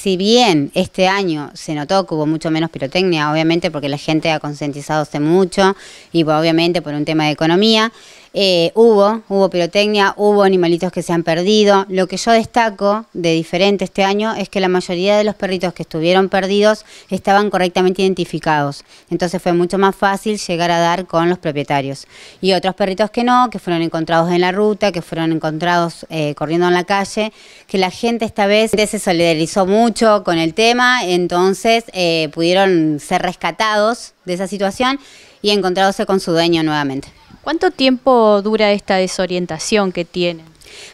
si bien este año se notó que hubo mucho menos pirotecnia, obviamente porque la gente ha concientizado mucho y pues, obviamente por un tema de economía, eh, hubo, hubo pirotecnia, hubo animalitos que se han perdido. Lo que yo destaco de diferente este año es que la mayoría de los perritos que estuvieron perdidos estaban correctamente identificados. Entonces fue mucho más fácil llegar a dar con los propietarios. Y otros perritos que no, que fueron encontrados en la ruta, que fueron encontrados eh, corriendo en la calle, que la gente esta vez se solidarizó mucho con el tema, entonces eh, pudieron ser rescatados de esa situación y encontrarse con su dueño nuevamente. ¿Cuánto tiempo dura esta desorientación que tienen?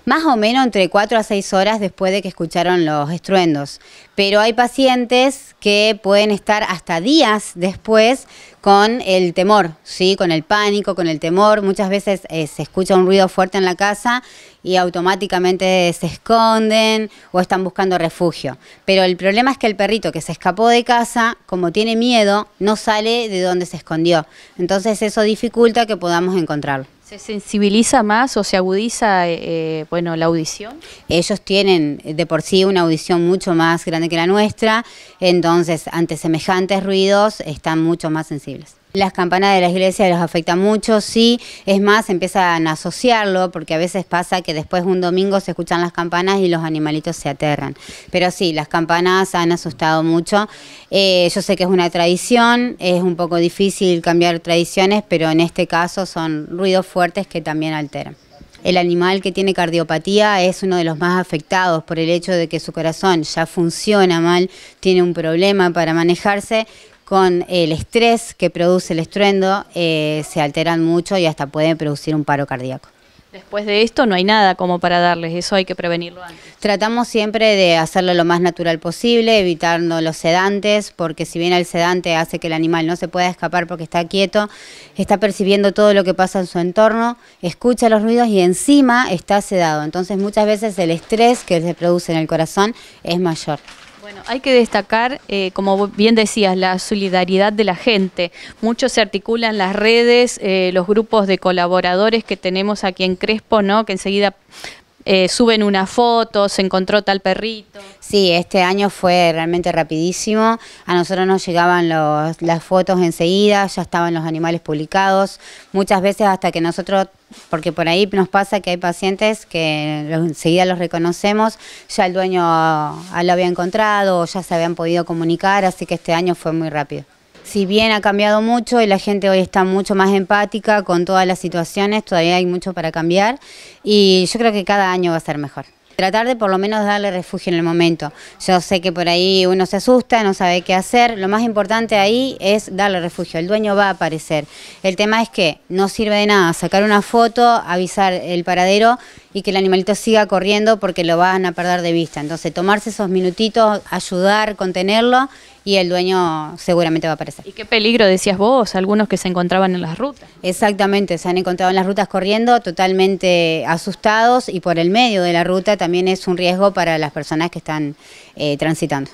más o menos entre 4 a 6 horas después de que escucharon los estruendos. Pero hay pacientes que pueden estar hasta días después con el temor, ¿sí? con el pánico, con el temor. Muchas veces eh, se escucha un ruido fuerte en la casa y automáticamente se esconden o están buscando refugio. Pero el problema es que el perrito que se escapó de casa, como tiene miedo, no sale de donde se escondió. Entonces eso dificulta que podamos encontrarlo. ¿Se sensibiliza más o se agudiza eh, eh, bueno, la audición? Ellos tienen eh, de por sí una audición mucho más grande que la nuestra, entonces ante semejantes ruidos están mucho más sensibles. Las campanas de las iglesias los afecta mucho, sí. Es más, empiezan a asociarlo porque a veces pasa que después un domingo se escuchan las campanas y los animalitos se aterran. Pero sí, las campanas han asustado mucho. Eh, yo sé que es una tradición, es un poco difícil cambiar tradiciones, pero en este caso son ruidos fuertes que también alteran. El animal que tiene cardiopatía es uno de los más afectados por el hecho de que su corazón ya funciona mal, tiene un problema para manejarse, con el estrés que produce el estruendo, eh, se alteran mucho y hasta pueden producir un paro cardíaco. Después de esto no hay nada como para darles, eso hay que prevenirlo antes. Tratamos siempre de hacerlo lo más natural posible, evitando los sedantes, porque si bien el sedante hace que el animal no se pueda escapar porque está quieto, está percibiendo todo lo que pasa en su entorno, escucha los ruidos y encima está sedado. Entonces muchas veces el estrés que se produce en el corazón es mayor hay que destacar, eh, como bien decías, la solidaridad de la gente. Muchos se articulan las redes, eh, los grupos de colaboradores que tenemos aquí en Crespo, ¿no? que enseguida eh, suben una foto, se encontró tal perrito. Sí, este año fue realmente rapidísimo. A nosotros nos llegaban los, las fotos enseguida, ya estaban los animales publicados. Muchas veces hasta que nosotros porque por ahí nos pasa que hay pacientes que enseguida los reconocemos, ya el dueño ah, lo había encontrado, ya se habían podido comunicar, así que este año fue muy rápido si bien ha cambiado mucho y la gente hoy está mucho más empática con todas las situaciones, todavía hay mucho para cambiar y yo creo que cada año va a ser mejor. Tratar de por lo menos darle refugio en el momento. Yo sé que por ahí uno se asusta, no sabe qué hacer. Lo más importante ahí es darle refugio. El dueño va a aparecer. El tema es que no sirve de nada sacar una foto, avisar el paradero y que el animalito siga corriendo porque lo van a perder de vista. Entonces, tomarse esos minutitos, ayudar, contenerlo y el dueño seguramente va a aparecer. ¿Y qué peligro decías vos? Algunos que se encontraban en las rutas. Exactamente, se han encontrado en las rutas corriendo totalmente asustados y por el medio de la ruta también es un riesgo para las personas que están eh, transitando.